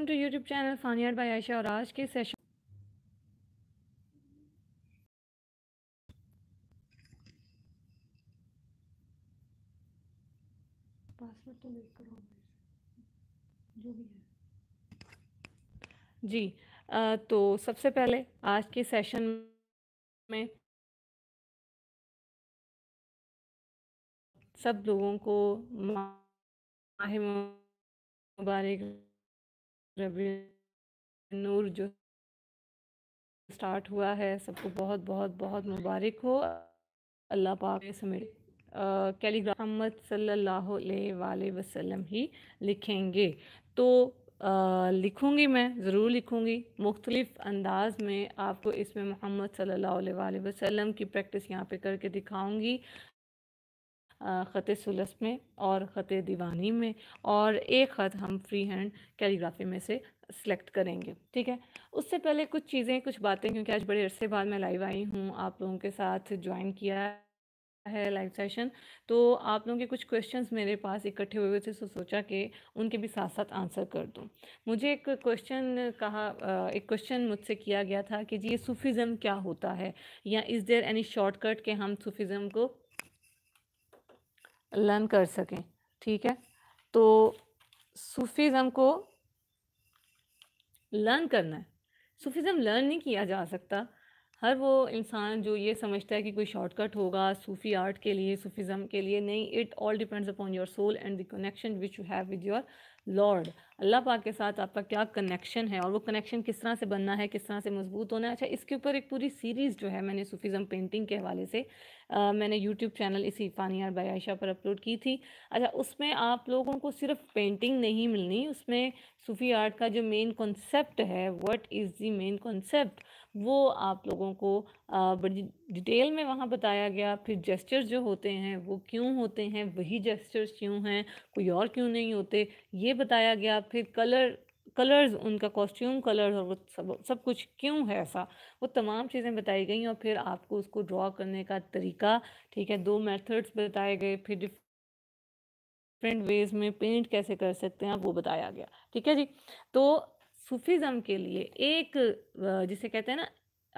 welcome to YouTube channel फानियार by Ayesha और आज के सेशन पासवर्ड तो जो भी है जी आ, तो सबसे पहले आज के सेशन में सब लोगों को माह मुबारक नूर जो स्टार्ट हुआ है सबको बहुत बहुत बहुत मुबारक हो अल्लाह पाक समेट कैलीग्राफ मोहम्मद सल्लल्लाहु अलैहि वसल्लम ही लिखेंगे तो आ, लिखूंगी मैं ज़रूर लिखूंगी मुख्तलिफ़ अंदाज में आपको इसमें मोहम्मद सल्लल्लाहु अलैहि वसल्लम की प्रैक्टिस यहाँ पे करके दिखाऊंगी ख़त सुलस में और ख़त दीवानी में और एक ख़त हम फ्री हैंड कैलीग्राफी में से सेलेक्ट करेंगे ठीक है उससे पहले कुछ चीज़ें कुछ बातें क्योंकि आज बड़े अरसे बाद मैं लाइव आई हूँ आप लोगों के साथ ज्वाइन किया है लाइव सेशन तो आप लोगों के कुछ क्वेश्चंस मेरे पास इकट्ठे हुए हुए थे सो तो सोचा कि उनके भी साथ साथ आंसर कर दूं मुझे एक क्वेश्चन कहा एक क्वेश्चन मुझसे किया गया था कि जी ये सूफिज़म क्या होता है या इज़ देयर एनी शॉर्टकट के हम सूफिज़म को लर्न कर सकें ठीक है तो सूफीज़म को लर्न करना है सूफिजम लर्न नहीं किया जा सकता हर वो इंसान जो ये समझता है कि कोई शॉर्टकट होगा सूफ़ी आर्ट के लिए सूफिज़म के लिए नहीं it all depends upon your soul and the connection which you have with your lord अल्लाह पाक के साथ आपका क्या कनेक्शन है और वो कनेक्शन किस तरह से बनना है किस तरह से मजबूत होना है अच्छा इसके ऊपर एक पूरी सीरीज़ जो है मैंने सूफिज़म पेंटिंग के हवाले से आ, मैंने यूट्यूब चैनल इसी और बयाशा पर अपलोड की थी अच्छा उसमें आप लोगों को सिर्फ पेंटिंग नहीं मिलनी उसमें सूफ़ी आर्ट का जो मेन कॉन्सेप्ट है what is the main concept वो आप लोगों को बड़ी डिटेल में वहाँ बताया गया फिर जेस्चर्स जो होते हैं वो क्यों होते हैं वही जेस्चर्स क्यों हैं कोई और क्यों नहीं होते ये बताया गया फिर कलर कलर्स उनका कॉस्ट्यूम कलर्स और सब सब कुछ क्यों है ऐसा वो तमाम चीज़ें बताई गई और फिर आपको उसको ड्रॉ करने का तरीका ठीक है दो मेथड्स बताए गए फिर डिफरेंट वेज में पेंट कैसे कर सकते हैं वो बताया गया ठीक है जी तो सूफीज़म के लिए एक जिसे कहते हैं ना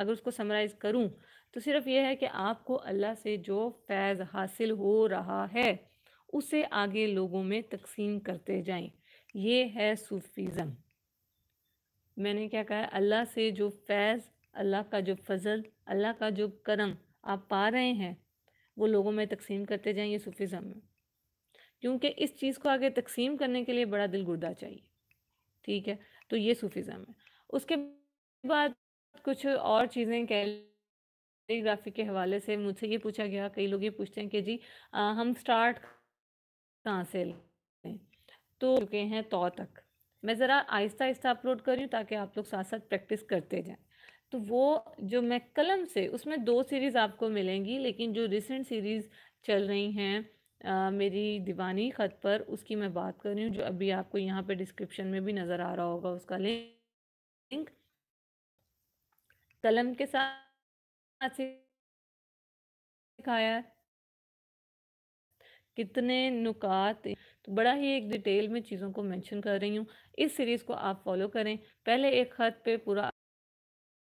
अगर उसको समराइज़ करूँ तो सिर्फ यह है कि आपको अल्लाह से जो फैज़ हासिल हो रहा है उसे आगे लोगों में तकसीम करते जाएं ये है सूफीज़म मैंने क्या कहा अल्लाह से जो फैज़ अल्लाह का जो फजल अल्लाह का जो करम आप पा रहे हैं वो लोगों में तकसीम करते जाएँ ये सूफ़ीज़म में क्योंकि इस चीज़ को आगे तकसीम करने के लिए बड़ा दिल गुर्दा चाहिए ठीक है तो ये सूफ़ीज़म है उसके बाद कुछ और चीज़ें कह कैलीग्राफी के हवाले से मुझसे ये पूछा गया कई लोग ये पूछते हैं कि जी आ, हम स्टार्ट कहाँ से लें तो चुके हैं तो तक मैं ज़रा आहिस्ता आहिस्ता अपलोड करी ताकि आप लोग साथ साथ प्रैक्टिस करते जाएँ तो वो जो मैं कलम से उसमें दो सीरीज़ आपको मिलेंगी लेकिन जो रिसेंट सीरीज़ चल रही हैं मेरी दीवानी ख़त पर उसकी मैं बात कर रही हूँ जो अभी आपको यहाँ पे डिस्क्रिप्शन में भी नज़र आ रहा होगा उसका लिंक कलम के साथ सिखाया कितने नुकात तो बड़ा ही एक डिटेल में चीज़ों को मेंशन कर रही हूँ इस सीरीज़ को आप फॉलो करें पहले एक ख़त पे पूरा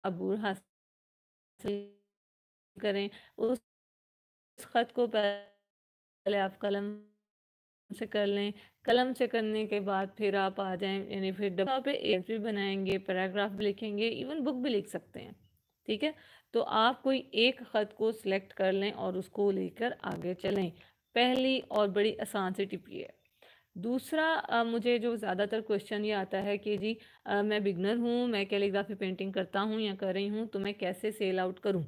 अबूर हासिल करें उस ख़त को पहले आप कलम से कर लें कलम से करने के बाद फिर आप आ जाएं यानी फिर डब्बा पे एक भी बनाएंगे पैराग्राफ भी लिखेंगे इवन बुक भी लिख सकते हैं ठीक है तो आप कोई एक ख़त को सिलेक्ट कर लें और उसको लेकर आगे चलें पहली और बड़ी आसान सी टिप ये है दूसरा आ, मुझे जो ज़्यादातर क्वेश्चन ये आता है कि जी आ, मैं बिगनर हूँ मैं कैलीग्राफी पेंटिंग करता हूँ या कर रही हूँ तो मैं कैसे सेल आउट करूँ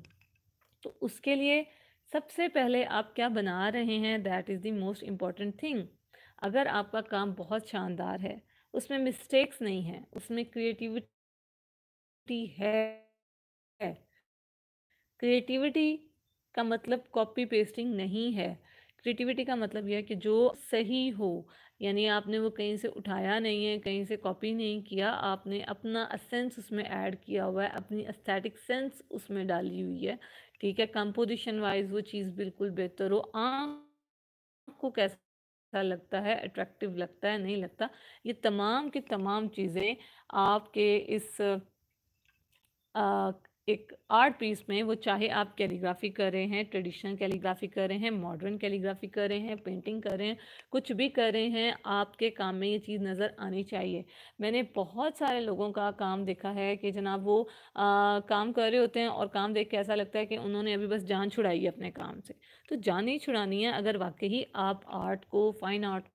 तो उसके लिए सबसे पहले आप क्या बना रहे हैं that is the most important thing अगर आपका काम बहुत शानदार है उसमें मिस्टेक्स मतलब नहीं है उसमें क्रिएटिविटी है क्रिएटिविटी का मतलब कॉपी पेस्टिंग नहीं है क्रिएटिविटी का मतलब यह है कि जो सही हो यानी आपने वो कहीं से उठाया नहीं है कहीं से कॉपी नहीं किया आपने अपना असेंस उसमें ऐड किया हुआ है अपनी अस्थेटिक सेंस उसमें डाली हुई है ठीक है कंपोजिशन वाइज वो चीज़ बिल्कुल बेहतर हो आँख को कैसा लगता है अट्रैक्टिव लगता है नहीं लगता ये तमाम की तमाम चीज़ें आपके इस एक आर्ट पीस में वो चाहे आप कैलीग्राफी कर रहे हैं ट्रेडिशनल कैलीग्राफी कर रहे हैं मॉडर्न कैलीग्राफी कर रहे हैं पेंटिंग कर रहे हैं कुछ भी कर रहे हैं आपके काम में ये चीज़ नज़र आनी चाहिए मैंने बहुत सारे लोगों का काम देखा है कि जनाब वो आ, काम कर रहे होते हैं और काम देख के ऐसा लगता है कि उन्होंने अभी बस जान छुड़ाई है अपने काम से तो जान ही छुड़ानी है अगर वाकई आप आर्ट को फाइन आर्ट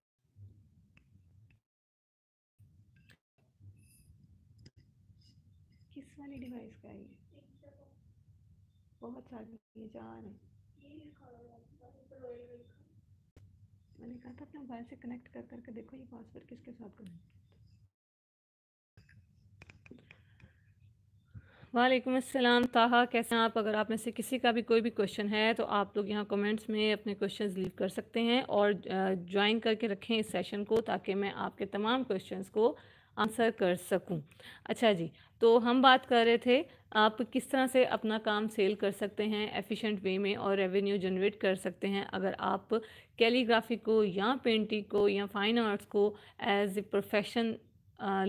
बहुत सारी ये जान है मैंने कहा था अपने मोबाइल से कनेक्ट कर करके देखो ये पासवर्ड किसके साथ कनेक्ट वालेकुम अस्सलाम ताहा कैसे हैं आप अगर आप में से किसी का भी कोई भी क्वेश्चन है तो आप लोग यहाँ कमेंट्स में अपने क्वेश्चंस लीव कर सकते हैं और ज्वाइन करके रखें इस सेशन को ताकि मैं आपके तमाम क्वेश्चंस को आंसर कर सकूं अच्छा जी तो हम बात कर रहे थे आप किस तरह से अपना काम सेल कर सकते हैं एफिशिएंट वे में और रेवेन्यू जनरेट कर सकते हैं अगर आप कैलीग्राफी को या पेंटिंग को या फाइन आर्ट्स को एज ए प्रोफेशन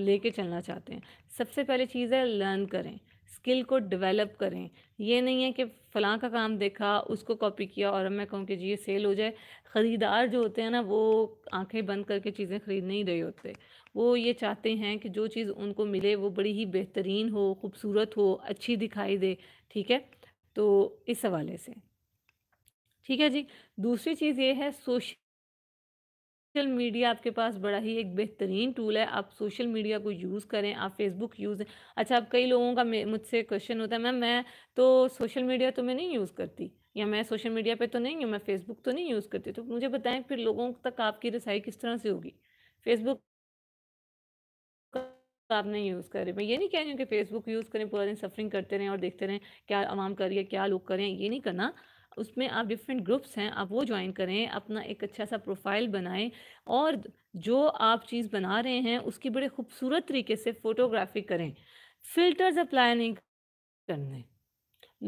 लेके चलना चाहते हैं सबसे पहले चीज़ है लर्न करें स्किल को डेवलप करें ये नहीं है कि फ़लाँ का काम देखा उसको कॉपी किया और मैं कहूँ कि जी ये सेल हो जाए ख़रीदार जो होते हैं ना वो आंखें बंद करके चीज़ें ख़रीद नहीं रहे होते वो ये चाहते हैं कि जो चीज़ उनको मिले वो बड़ी ही बेहतरीन हो खूबसूरत हो अच्छी दिखाई दे ठीक है तो इस हवाले से ठीक है जी दूसरी चीज़ ये है सोशल सोशल मीडिया आपके पास बड़ा ही एक बेहतरीन टूल है आप सोशल मीडिया को यूज़ करें आप फेसबुक यूज़ अच्छा अब कई लोगों का मुझसे क्वेश्चन होता है मैम मैं तो सोशल मीडिया तो मैं नहीं यूज़ करती या मैं सोशल मीडिया पे तो नहीं हूँ मैं फेसबुक तो नहीं यूज़ करती तो मुझे बताएं फिर लोगों तक आपकी रसाई किस तरह से होगी फेसबुक तो आप नहीं यूज़ करें मैं ये नहीं कह रही हूँ कि फेसबुक यूज़ करें पूरा दिन सफरिंग करते रहें और देखते रहें क्या आवाम कर रही है क्या लोग करें ये नहीं करना उसमें आप डिफरेंट ग्रुप्स हैं आप वो ज्वाइन करें अपना एक अच्छा सा प्रोफाइल बनाएं और जो आप चीज़ बना रहे हैं उसकी बड़े खूबसूरत तरीके से फ़ोटोग्राफी करें फ़िल्टर्स अप्लाई नहीं करने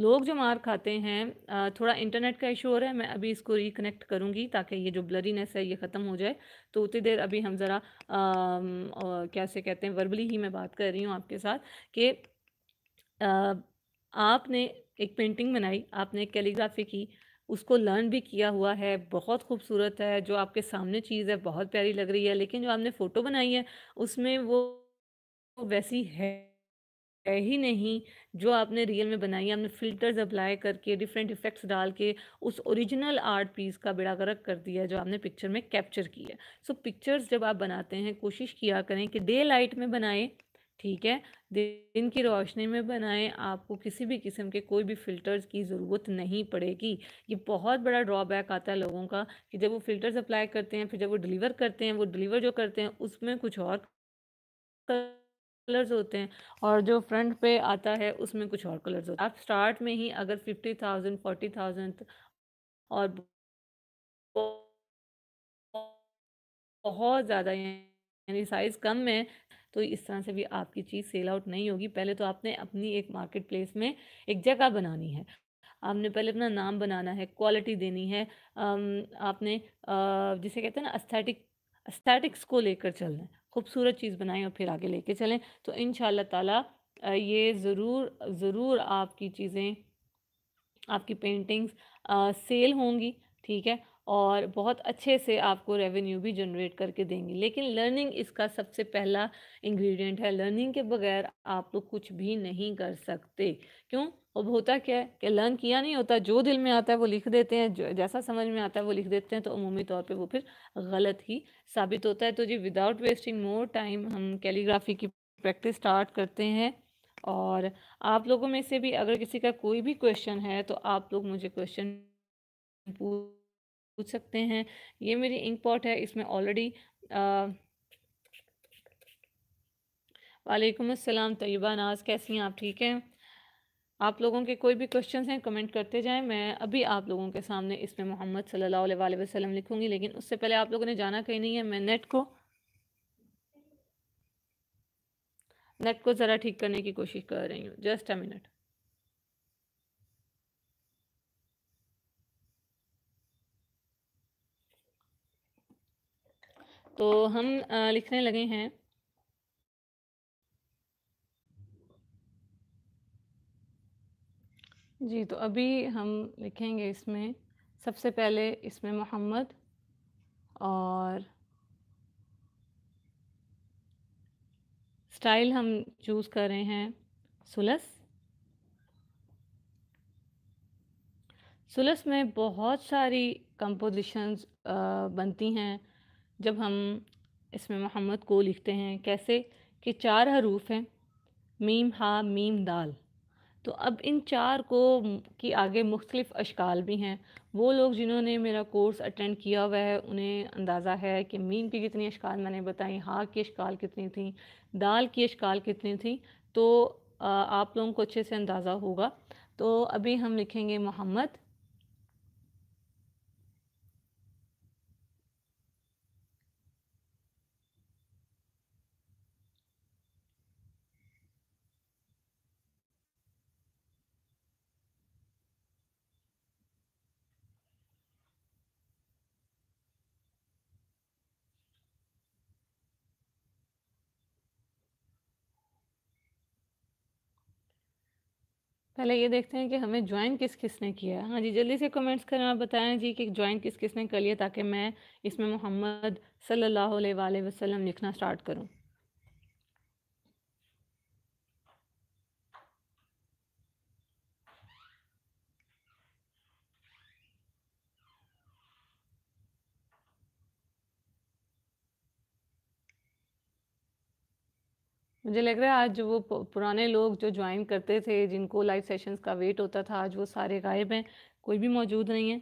लोग जो मार खाते हैं थोड़ा इंटरनेट का इशू हो रहा है मैं अभी इसको रिकनेक्ट करूँगी ताकि ये जो ब्लरीनेस है ये ख़त्म हो जाए तो उतनी देर अभी हम ज़रा कैसे कहते हैं वर्बली ही मैं बात कर रही हूँ आपके साथ कि आपने एक पेंटिंग बनाई आपने एक कैलीग्राफी की उसको लर्न भी किया हुआ है बहुत खूबसूरत है जो आपके सामने चीज़ है बहुत प्यारी लग रही है लेकिन जो आपने फ़ोटो बनाई है उसमें वो वैसी है है ही नहीं जो आपने रियल में बनाई आपने फ़िल्टर्स अप्लाई करके डिफरेंट इफ़ेक्ट्स डाल के उस ओरिजिनल आर्ट पीस का बेड़ा गर्क कर दिया जो आपने पिक्चर में कैप्चर किया है सो पिक्चर्स जब आप बनाते हैं कोशिश किया करें कि डे लाइट में बनाएं ठीक है दिन की रोशनी में बनाएं आपको किसी भी किस्म के कोई भी फ़िल्टर्स की ज़रूरत नहीं पड़ेगी ये बहुत बड़ा ड्रॉबैक आता है लोगों का कि जब वो फ़िल्टर्स अप्लाई करते हैं फिर जब वो डिलीवर करते हैं वो डिलीवर जो करते हैं उसमें कुछ और कर... कलर्स होते हैं और जो फ्रंट पे आता है उसमें कुछ और कलर्स होते हैं आप स्टार्ट में ही अगर फिफ्टी थाउजेंड फोर्टी थाउजेंड और बहुत ज़्यादा यानी साइज़ कम है तो इस तरह से भी आपकी चीज़ सेल आउट नहीं होगी पहले तो आपने अपनी एक मार्केट प्लेस में एक जगह बनानी है आपने पहले अपना नाम बनाना है क्वालिटी देनी है आपने जिसे कहते हैं ना अस्थेटिक अस्थेटिक्स को लेकर चलना है खूबसूरत चीज़ बनाएं और फिर आगे लेके चलें तो इन ताला ये ज़रूर ज़रूर आपकी चीज़ें आपकी पेंटिंग्स सेल होंगी ठीक है और बहुत अच्छे से आपको रेवेन्यू भी जनरेट करके देंगी लेकिन लर्निंग इसका सबसे पहला इंग्रेडिएंट है लर्निंग के बगैर आप लोग कुछ भी नहीं कर सकते क्यों अब होता क्या है कि लर्न किया नहीं होता जो दिल में आता है वो लिख देते हैं जैसा समझ में आता है वो लिख देते हैं तो अमूमी तौर पर वो फिर गलत ही साबित होता है तो जी विदाउट वेस्टिंग मोर टाइम हम कैलीग्राफी की प्रैक्टिस स्टार्ट करते हैं और आप लोगों में से भी अगर किसी का कोई भी क्वेश्चन है तो आप लोग मुझे क्वेश्चन पूछ पूछ सकते हैं ये मेरी इंक पॉट है इसमें ऑलरेडी वालेकुम अस्सलाम तैयबा नाज कैसी हैं आप ठीक हैं आप लोगों के कोई भी क्वेश्चन हैं कमेंट करते जाएं मैं अभी आप लोगों के सामने इसमें मोहम्मद सल्लल्लाहु अलैहि वसल्लम लिखूंगी लेकिन उससे पहले आप लोगों ने जाना कहीं नहीं है मैं नेट को नेट को ज़रा ठीक करने की कोशिश कर रही हूँ जस्ट अ मिनट तो हम लिखने लगे हैं जी तो अभी हम लिखेंगे इसमें सबसे पहले इसमें मोहम्मद और स्टाइल हम चूज़ कर रहे हैं सुलस सुलस में बहुत सारी कंपोजिशंस बनती हैं जब हम इसमें मोहम्मद को लिखते हैं कैसे कि चार हरूफ हैं मीम हा मीम दाल तो अब इन चार को की आगे मुख्तलिफ़ अशकाल भी हैं वो लोग जिन्होंने मेरा कोर्स अटेंड किया हुआ है उन्हें अंदाज़ा है कि मीम की कितनी अशकाल मैंने बताई हा की अशकाल कितनी थी दाल की अशकाल कितनी थी तो आप लोगों को अच्छे से अंदाज़ा होगा तो अभी हम लिखेंगे मोहम्मद पहले ये देखते हैं कि हमें ज्वाइन किस किसने किया हाँ जी जल्दी से कमेंट्स करें और बताएं जी कि ज्वाइन किस किसने कर लिया ताकि मैं इसमें मोहम्मद सल्लल्लाहु अलैहि वसल्लम लिखना स्टार्ट करूँ मुझे लग रहा है आज वो पुराने लोग जो ज्वाइन करते थे जिनको लाइव सेशंस का वेट होता था आज वो सारे गायब हैं कोई भी मौजूद नहीं है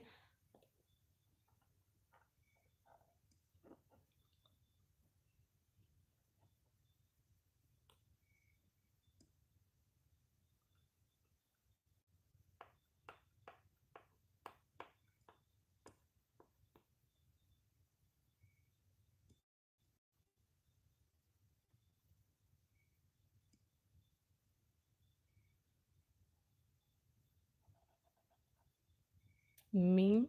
mim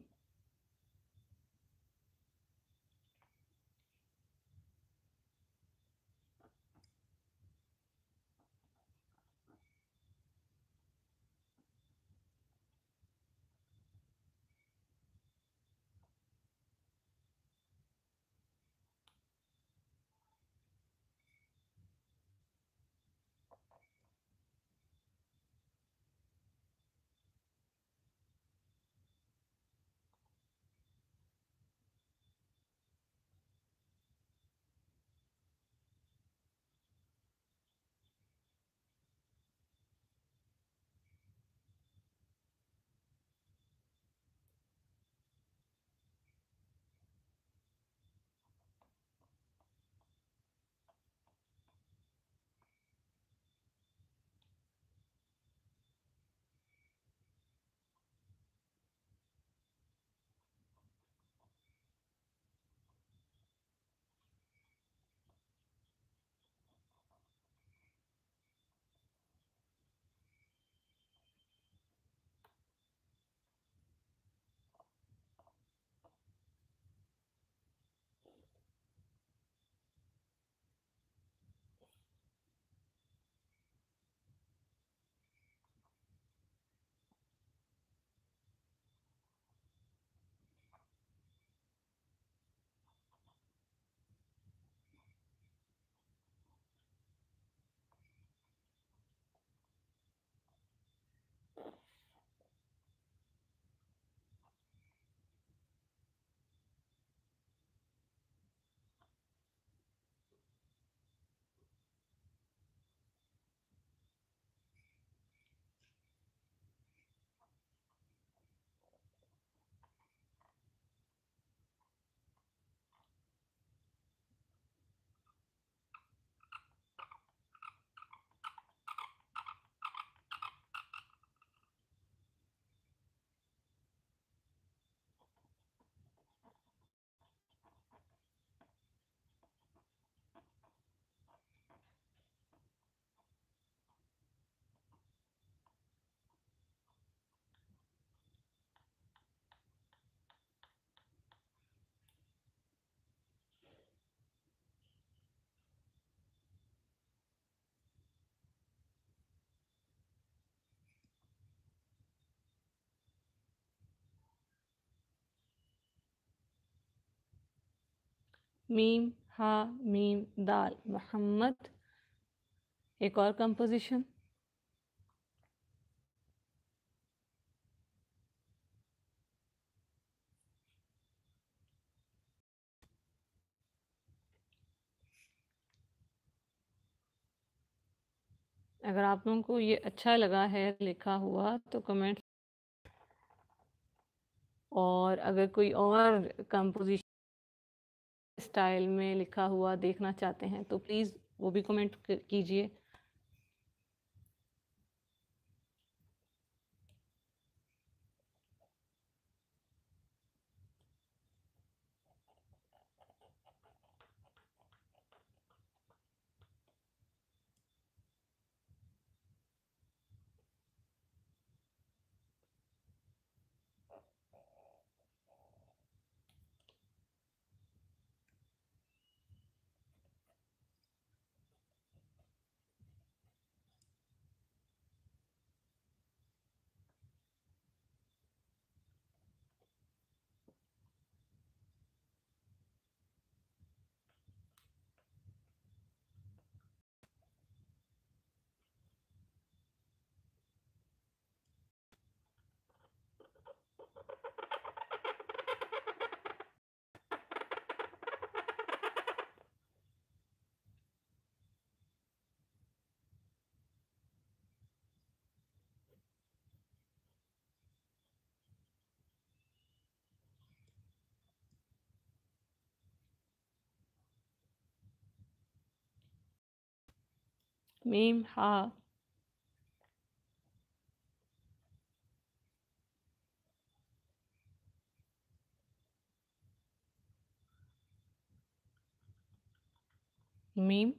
मीम हा मीम दाल मोहम्मद एक और कंपोजिशन अगर आप लोगों को ये अच्छा लगा है लिखा हुआ तो कमेंट और अगर कोई और कंपोजिशन स्टाइल में लिखा हुआ देखना चाहते हैं तो प्लीज़ वो भी कमेंट कीजिए मीम हा मीम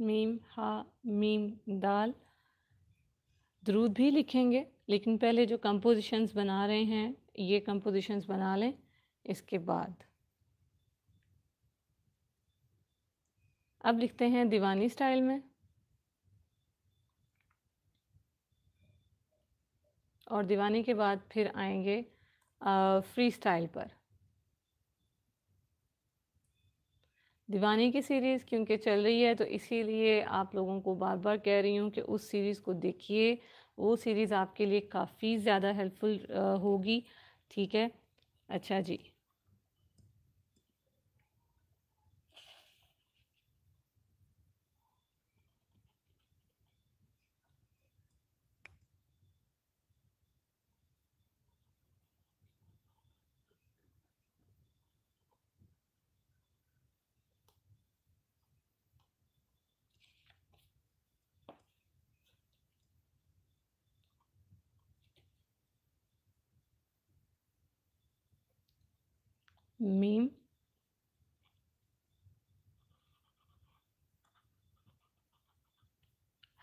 मीम हा मीम दाल द्रूद भी लिखेंगे लेकिन पहले जो कंपोजिशंस बना रहे हैं ये कंपोजिशंस बना लें इसके बाद अब लिखते हैं दीवानी स्टाइल में और दीवानी के बाद फिर आएंगे आ, फ्री स्टाइल पर दीवानी की सीरीज़ क्योंकि चल रही है तो इसीलिए आप लोगों को बार बार कह रही हूँ कि उस सीरीज़ को देखिए वो सीरीज़ आपके लिए काफ़ी ज़्यादा हेल्पफुल होगी ठीक है अच्छा जी mim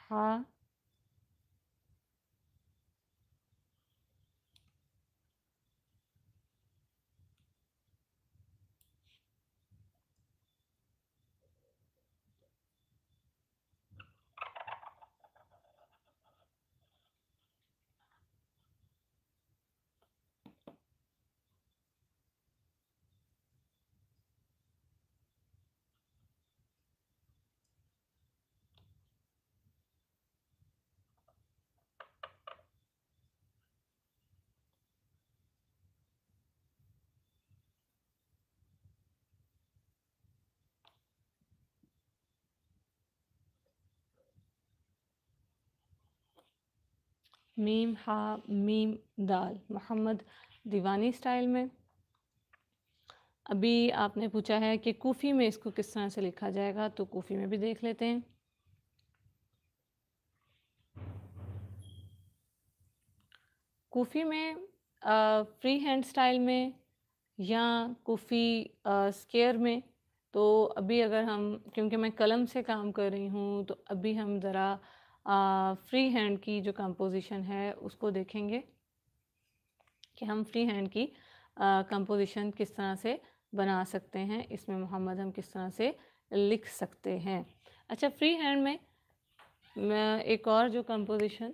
ha मीम हा मीम दाल मोहम्मद दीवानी स्टाइल में अभी आपने पूछा है कि कोफ़ी में इसको किस तरह से लिखा जाएगा तो कोफ़ी में भी देख लेते हैं कोफ़ी में आ, फ्री हैंड स्टाइल में या कोफ़ी स्केयर में तो अभी अगर हम क्योंकि मैं कलम से काम कर रही हूँ तो अभी हम ज़रा फ्री हैंड की जो कंपोजिशन है उसको देखेंगे कि हम फ्री हैंड की कंपोजिशन किस तरह से बना सकते हैं इसमें मोहम्मद हम किस तरह से लिख सकते हैं अच्छा फ्री हैंड में एक और जो कंपोजिशन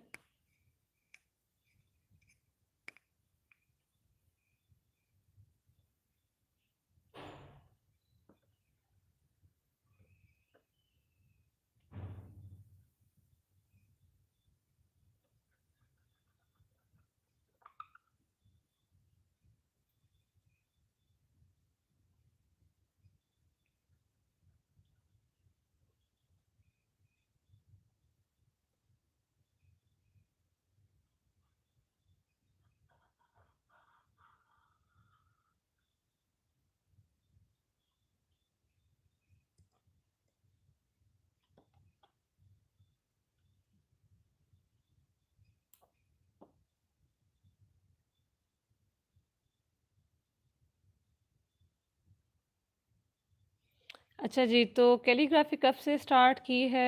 अच्छा जी तो कैलीग्राफी कब से स्टार्ट की है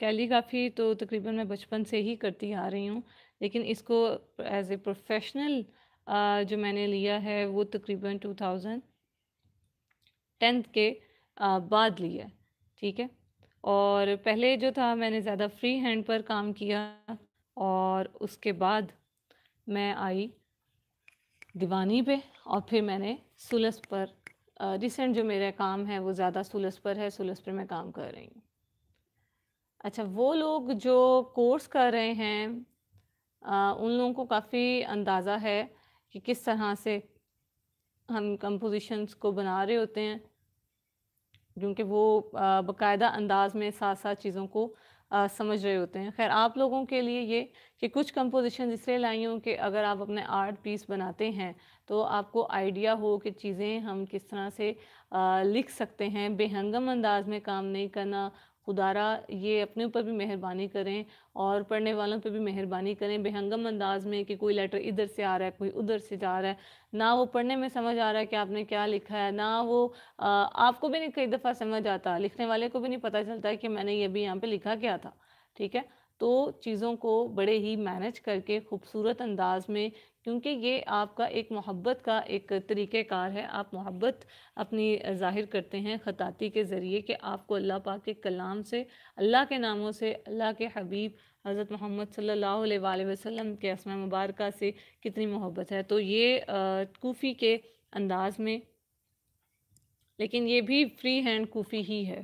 कैलीग्राफी तो तकरीबन मैं बचपन से ही करती आ रही हूँ लेकिन इसको एज ए प्रोफेशनल जो मैंने लिया है वो तकरीबन टू थाउजेंड टेंथ के बाद लिया ठीक है और पहले जो था मैंने ज़्यादा फ्री हैंड पर काम किया और उसके बाद मैं आई दीवानी पे और फिर मैंने सुलस पर रिसेंट जो मेरा काम है वो ज़्यादा सुलस पर है सुलस पर मैं काम कर रही हूँ अच्छा वो लोग जो कोर्स कर रहे हैं आ, उन लोगों को काफ़ी अंदाज़ा है कि किस तरह से हम कंपोजिशंस को बना रहे होते हैं क्योंकि वो बाकायदा अंदाज में साथ साथ चीज़ों को आ, समझ रहे होते हैं खैर आप लोगों के लिए ये कि कुछ कंपोजिशन इसलिए लाई हूँ कि अगर आप अपने आर्ट पीस बनाते हैं तो आपको आइडिया हो कि चीज़ें हम किस तरह से आ, लिख सकते हैं बेहंगम अंदाज में काम नहीं करना खुदारा ये अपने ऊपर भी मेहरबानी करें और पढ़ने वालों पर भी मेहरबानी करें बेहंगम अंदाज में कि कोई लेटर इधर से आ रहा है कोई उधर से जा रहा है ना वो पढ़ने में समझ आ रहा है कि आपने क्या लिखा है ना वो आ, आपको भी नहीं कई दफ़ा समझ आता लिखने वाले को भी नहीं पता चलता कि मैंने ये भी यहाँ पर लिखा क्या था ठीक है तो चीज़ों को बड़े ही मैनेज करके खूबसूरत अंदाज में क्योंकि ये आपका एक मोहब्बत का एक तरीक़ेकार है आप मोहब्बत अपनी ज़ाहिर करते हैं ख़ताती के ज़रिए कि आपको अल्लाह पाक के कलाम से अल्लाह के नामों से अल्लाह के हबीब हज़रत मोहम्मद सल्लल्लाहु अलैहि वसल्लम के असम मुबारक से कितनी मोहब्बत है तो ये कोफ़ी के अंदाज़ में लेकिन ये भी फ्री हैंड कोफ़ी ही है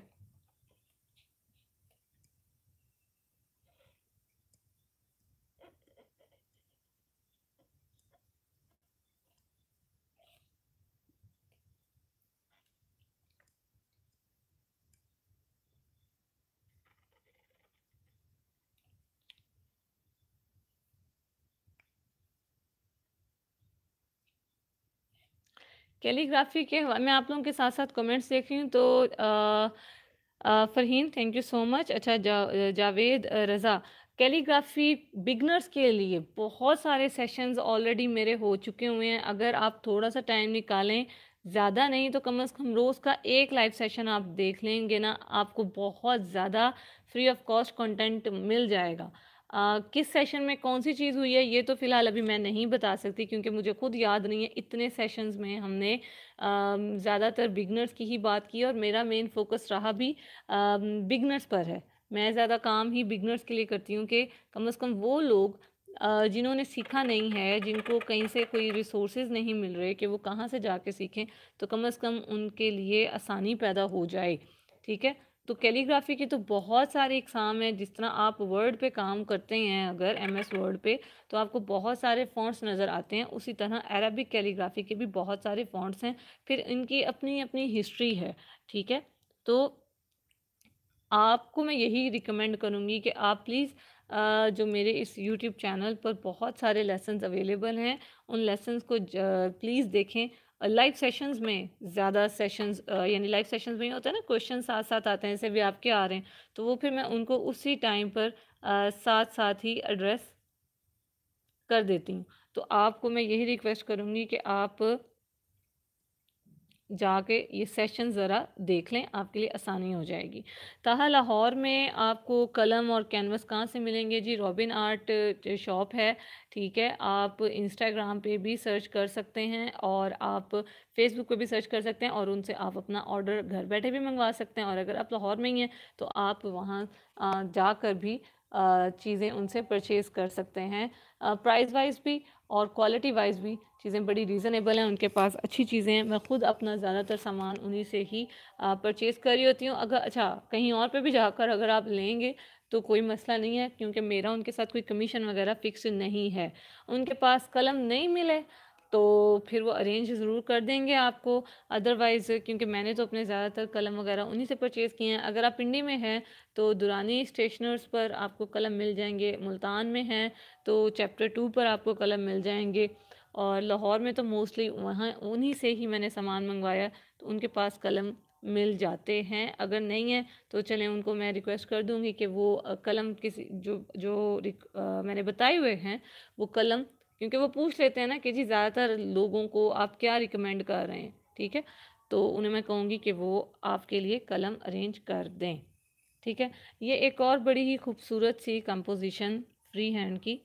कैलीग्राफी के मैं आप लोगों के साथ साथ कमेंट्स देख रही हूँ तो Farheen thank you so much अच्छा जा, जावेद रज़ा कैलीग्राफी बिगनर्स के लिए बहुत सारे सेशंस ऑलरेडी मेरे हो चुके हुए हैं अगर आप थोड़ा सा टाइम निकालें ज़्यादा नहीं तो कम से कम रोज़ का एक लाइव सेशन आप देख लेंगे ना आपको बहुत ज़्यादा फ्री ऑफ कॉस्ट कंटेंट मिल जाएगा किस सेशन में कौन सी चीज़ हुई है ये तो फ़िलहाल अभी मैं नहीं बता सकती क्योंकि मुझे खुद याद नहीं है इतने सेशंस में हमने ज़्यादातर बिगनर्स की ही बात की और मेरा मेन फोकस रहा भी बिगनर्स पर है मैं ज़्यादा काम ही बिगनर्स के लिए करती हूँ कि कम अज़ कम वो लोग जिन्होंने सीखा नहीं है जिनको कहीं से कोई रिसोर्सेज नहीं मिल रहे कि वो कहाँ से जाके सीखें तो कम अज़ कम उनके लिए आसानी पैदा हो जाए ठीक है तो कैलीग्राफी के तो बहुत सारे एग्ज़ाम हैं जिस तरह आप वर्ड पे काम करते हैं अगर एम एस वर्ड पे तो आपको बहुत सारे फॉन्ट्स नज़र आते हैं उसी तरह अरबिक कैलीग्राफी के भी बहुत सारे फॉन्ट्स हैं फिर इनकी अपनी अपनी हिस्ट्री है ठीक है तो आपको मैं यही रिकमेंड करूँगी कि आप प्लीज़ जो मेरे इस YouTube चैनल पर बहुत सारे लेसन्स अवेलेबल हैं उन लेसन्स को प्लीज़ देखें लाइव सेशंस में ज़्यादा सेशंस यानी लाइव सेशंस में ही होता है ना क्वेश्चन साथ साथ आते हैं जैसे भी आपके आ रहे हैं तो वो फिर मैं उनको उसी टाइम पर आ, साथ साथ ही एड्रेस कर देती हूँ तो आपको मैं यही रिक्वेस्ट करूँगी कि आप जाके ये सेशन ज़रा देख लें आपके लिए आसानी हो जाएगी तहा लाहौर में आपको कलम और कैनवस कहाँ से मिलेंगे जी रॉबिन आर्ट शॉप है ठीक है आप इंस्टाग्राम पे भी सर्च कर सकते हैं और आप फेसबुक पे भी सर्च कर सकते हैं और उनसे आप अपना ऑर्डर घर बैठे भी मंगवा सकते हैं और अगर आप लाहौर में ही हैं तो आप वहाँ जा भी चीज़ें उनसे परचेज़ कर सकते हैं प्राइस वाइज भी और क्वालिटी वाइज भी चीज़ें बड़ी रीज़नेबल हैं उनके पास अच्छी चीज़ें हैं मैं ख़ुद अपना ज़्यादातर सामान उन्हीं से ही परचेज़ कर रही होती हूँ अगर अच्छा कहीं और पे भी जाकर अगर आप लेंगे तो कोई मसला नहीं है क्योंकि मेरा उनके साथ कोई कमीशन वगैरह फ़िक्स नहीं है उनके पास कलम नहीं मिले तो फिर वो अरेंज ज़रूर कर देंगे आपको अदरवाइज़ क्योंकि मैंने तो अपने ज़्यादातर कलम वगैरह उन्हीं से परचेज़ किए हैं अगर आप पिंडी में हैं तो दुरानी स्टेशनर्स पर आपको कलम मिल जाएंगे मुल्तान में हैं तो चैप्टर टू पर आपको कलम मिल जाएंगे और लाहौर में तो मोस्टली वहाँ उन्हीं से ही मैंने सामान मंगवाया तो उनके पास कलम मिल जाते हैं अगर नहीं है तो चलें उनको मैं रिक्वेस्ट कर दूंगी कि वो कलम किसी जो जो आ, मैंने बताए हुए हैं वो कलम क्योंकि वो पूछ लेते हैं ना कि जी ज़्यादातर लोगों को आप क्या रिकमेंड कर रहे हैं ठीक है तो उन्हें मैं कहूँगी कि वो आपके लिए कलम अरेंज कर दें ठीक है ये एक और बड़ी ही खूबसूरत सी कंपोजिशन फ्री हैंड की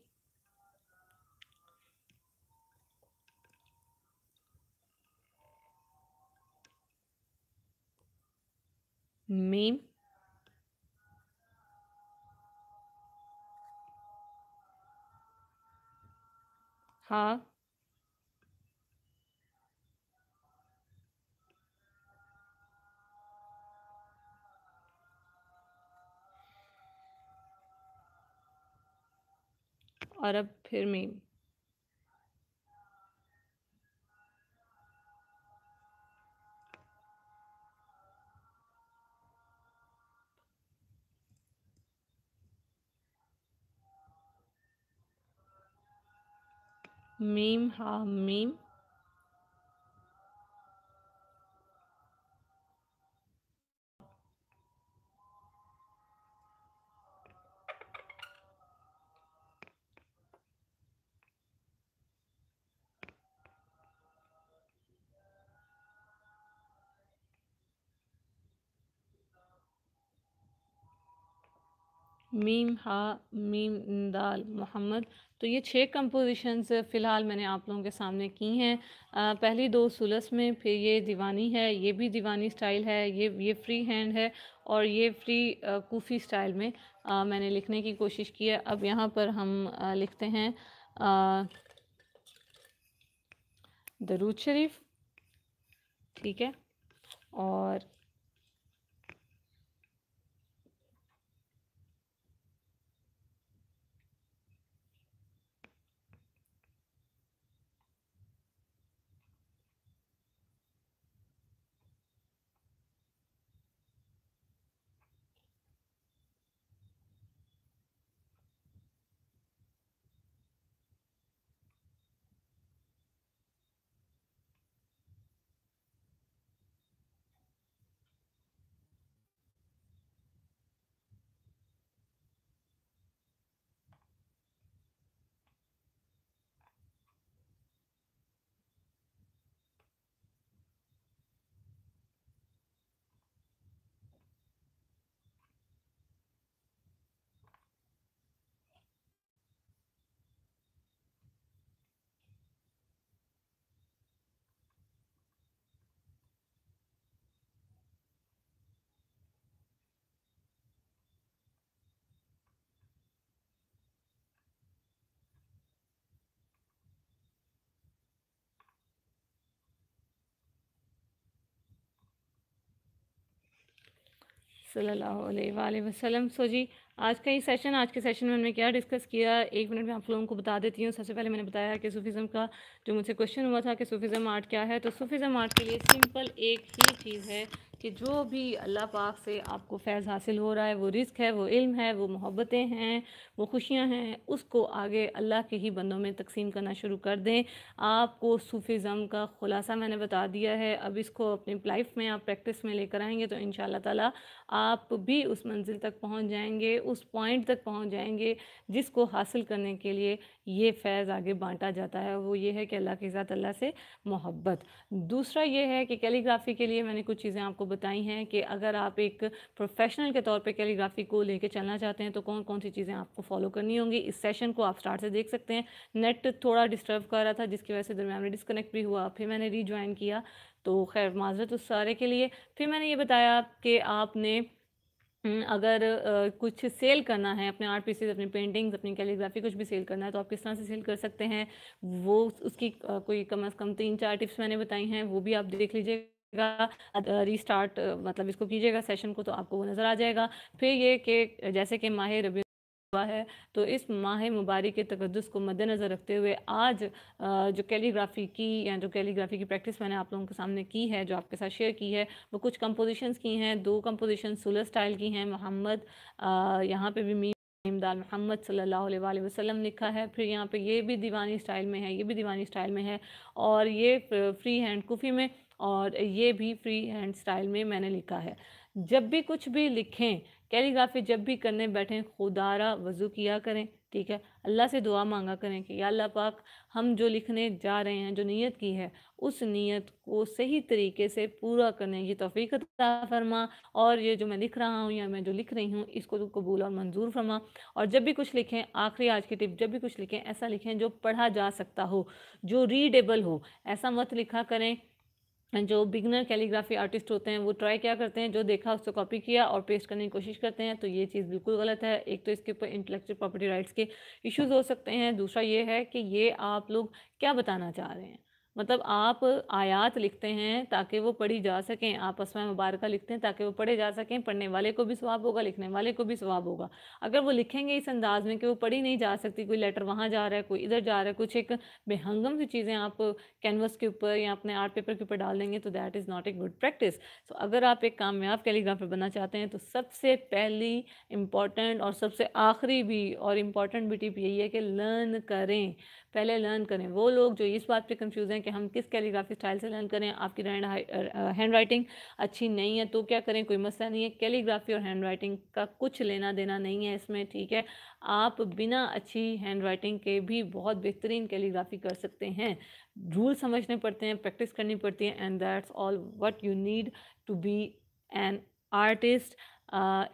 मीम हाँ और अब फिर मैं मीम हा मीम मीम हा मीम दाल मोहम्मद तो ये छः कंपोजिशंस फ़िलहाल मैंने आप लोगों के सामने की हैं पहली दो सुलस में फिर ये दीवानी है ये भी दीवानी स्टाइल है ये ये फ्री हैंड है और ये फ्री कोफ़ी स्टाइल में आ, मैंने लिखने की कोशिश की है अब यहाँ पर हम आ, लिखते हैं दरूद शरीफ ठीक है और सल्ला वसलम सो जी आज का ये सेशन आज के सेशन में हमने क्या डिस्कस किया एक मिनट में आप लोगों को बता देती हूँ सबसे पहले मैंने बताया कि सूफिज़म का जो मुझसे क्वेश्चन हुआ था कि सूफिज़म आर्ट क्या है तो सूफिज़म आर्ट के लिए सिंपल एक ही चीज़ है कि जो भी अल्लाह पाक से आपको फैज़ हासिल हो रहा है वो रिस्क है वो इल्म है वो मोहब्बतें हैं वो खुशियां हैं उसको आगे अल्लाह के ही बंदों में तकसीम करना शुरू कर दें आपको सूफ़ीज़म का ख़ुलासा मैंने बता दिया है अब इसको अपनी लाइफ में आप प्रैक्टिस में लेकर आएंगे तो इन ताला आप भी उस मंजिल तक पहुँच जाएँगे उस पॉइंट तक पहुँच जाएँगे जिसको हासिल करने के लिए ये फैज़ आगे बांटा जाता है वो ये है कि अल्लाह के साथ अल्लाह से मोहब्बत दूसरा ये है कि कैलीग्राफी के लिए मैंने कुछ चीज़ें आपको बताई हैं कि अगर आप एक प्रोफेशनल के तौर पर कैलीग्राफी को लेके चलना चाहते हैं तो कौन कौन सी चीज़ें आपको फॉलो करनी होंगी इस सेशन को आप स्टार्ट से देख सकते हैं नेट थोड़ा डिस्टर्ब कर रहा था जिसकी वजह से दरमियान में डिसकनेक्ट भी हुआ फिर मैंने रीजॉइन किया तो खैर माजरत उस सारे के लिए फिर मैंने ये बताया कि आपने हम्म, अगर आ, कुछ सेल करना है अपने आर्ट पीसेज अपनी पेंटिंग्स अपनी कैलीग्राफी कुछ भी सेल करना है तो आप किस तरह से सेल कर सकते हैं वो उसकी आ, कोई कम अज़ कम तीन चार टिप्स मैंने बताई हैं वो भी आप देख लीजिए रीस्टार्ट मतलब इसको कीजिएगा सेशन को तो आपको वो नज़र आ जाएगा फिर ये कि जैसे कि माहिर रबी वजीफ़ा है तो इस माह मुबारक के तकदस को मद्दनज़र रखते हुए आज जो कैलीग्राफी की या जो कैलीग्राफी की प्रैक्टिस मैंने आप लोगों के सामने की है जो आपके साथ शेयर की है वो कुछ कंपोजिशन की हैं दो कंपोजिशन सुलह स्टाइल की हैं मोहम्मद यहाँ पर भी मी इमदाल मोहम्मद सल्लल्लाहु लिखा है फिर यहाँ पे ये भी दीवानी स्टाइल में है ये भी दीवानी स्टाइल में है और ये फ्री हैंड कुफ़ी में और ये भी फ्री हैंड स्टाइल में मैंने लिखा है जब भी कुछ भी लिखें कैलीग्राफी जब भी करने बैठें खुदारा वज़ू किया करें ठीक है अल्लाह से दुआ मांगा करें कि या अल्लाह पाक हम जो लिखने जा रहे हैं जो नीयत की है उस नीयत को सही तरीके से पूरा करने की तोफ़ी अता फरमा और ये जो मैं लिख रहा हूँ या मैं जो लिख रही हूँ इसको तो कबूल और मंजूर फरमा और जब भी कुछ लिखें आखिरी आज की टिप जब भी कुछ लिखें ऐसा लिखें जो पढ़ा जा सकता हो जो रीडेबल हो ऐसा मत लिखा करें जो बिगनर कैलीग्राफी आर्टिस्ट होते हैं वो ट्राई क्या करते हैं जो देखा उसको कॉपी किया और पेस्ट करने की कोशिश करते हैं तो ये चीज़ बिल्कुल गलत है एक तो इसके ऊपर इंटेलेक्चुअल प्रॉपर्टी राइट्स के इश्यूज हो सकते हैं दूसरा ये है कि ये आप लोग क्या बताना चाह रहे हैं मतलब आप आयात लिखते हैं ताकि वो पढ़ी जा सकें आप असम मुबारक लिखते हैं ताकि वो पढ़े जा सकें पढ़ने वाले को भी स्वाब होगा लिखने वाले को भी स्वाब होगा अगर वो लिखेंगे इस अंदाज में कि वो पढ़ी नहीं जा सकती कोई लेटर वहाँ जा रहा है कोई इधर जा रहा है कुछ एक बेहंगम सी चीज़ें आप कैनवस के ऊपर या अपने आर्ट पेपर के ऊपर डाल देंगे तो that is not a good practice तो अगर आप एक कामयाब कैलीग्राफर बनना चाहते हैं तो सबसे पहली इम्पॉर्टेंट और सबसे आखिरी भी और इम्पॉर्टेंट भी टिप यही है कि लर्न करें पहले लर्न करें वो लोग जो इस बात पे कंफ्यूज हैं कि हम किस कैलीग्राफी स्टाइल से लर्न करें आपकी हैंड राइटिंग अच्छी नहीं है तो क्या करें कोई मसला नहीं है कैलीग्राफी और हैंड राइटिंग का कुछ लेना देना नहीं है इसमें ठीक है आप बिना अच्छी हैंड राइटिंग के भी बहुत बेहतरीन कैलीग्राफी कर सकते हैं रूल समझने पड़ते हैं प्रैक्टिस करनी पड़ती है and that's all what you need to be an artist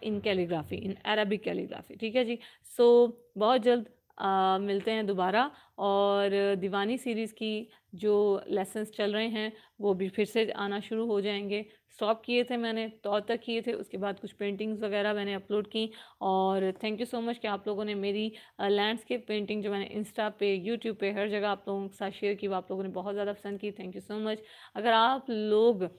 in calligraphy in Arabic calligraphy ठीक है जी सो so, बहुत जल्द आ, मिलते हैं दोबारा और दीवानी सीरीज़ की जो लेसन्स चल रहे हैं वो भी फिर से आना शुरू हो जाएंगे स्टॉप किए थे मैंने तो तक किए थे उसके बाद कुछ पेंटिंग्स वगैरह मैंने अपलोड की और थैंक यू सो मच कि आप लोगों ने मेरी लैंडस्केप पेंटिंग जो मैंने इंस्टा पे यूट्यूब पे हर जगह आप लोगों के साथ शेयर की वो आप लोगों ने बहुत ज़्यादा पसंद की थैंक यू सो मच अगर आप लोग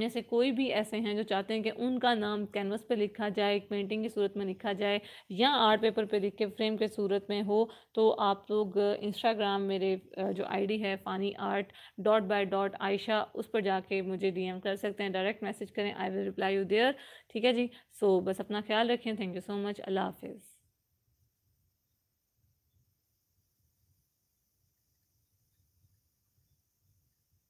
जैसे कोई भी ऐसे हैं जो चाहते हैं कि उनका नाम कैनवस पे लिखा जाए एक पेंटिंग की सूरत में लिखा जाए या आर्ट पेपर पे लिख के फ्रेम के सूरत में हो तो आप लोग इंस्टाग्राम मेरे जो आईडी है Fani art dot by dot Ayesha उस पर जाके मुझे डीएम कर सकते हैं डायरेक्ट मैसेज करें I will reply you there ठीक है जी सो so, बस अपना ख्याल रखें थैंक यू सो मच अल्लाह हाफिज़